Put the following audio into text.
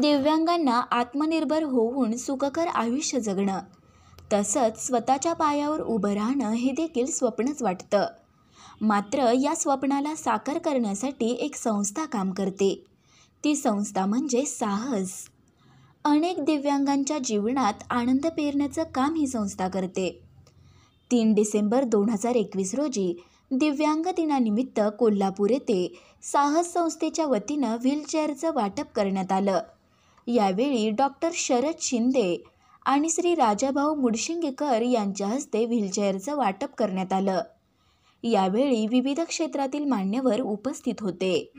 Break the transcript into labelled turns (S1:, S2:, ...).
S1: दिव्यांगांना आत्मनिर्भर होऊन सुखकर आयुष्य जगणं तसंच स्वतःच्या पायावर उभं राहणं हे देखील स्वप्नच वाटतं मात्र या स्वप्नाला साकार करण्यासाठी एक संस्था काम करते ती संस्था म्हणजे साहस अनेक दिव्यांगांच्या जीवनात आनंद पेरण्याचं काम ही संस्था करते तीन डिसेंबर दोन हजार एकवीस रोजी दिव्यांग दिनानिमित्त कोल्हापूर येथे साहस संस्थेच्या वतीनं व्हीलचेअरचं वाटप करण्यात आलं यावेळी डॉक्टर शरद शिंदे आणि श्री राजाभाऊ मुडशिंगेकर यांच्या हस्ते व्हीलचेअरचं वाटप करण्यात आलं यावेळी विविध क्षेत्रातील मान्यवर उपस्थित होते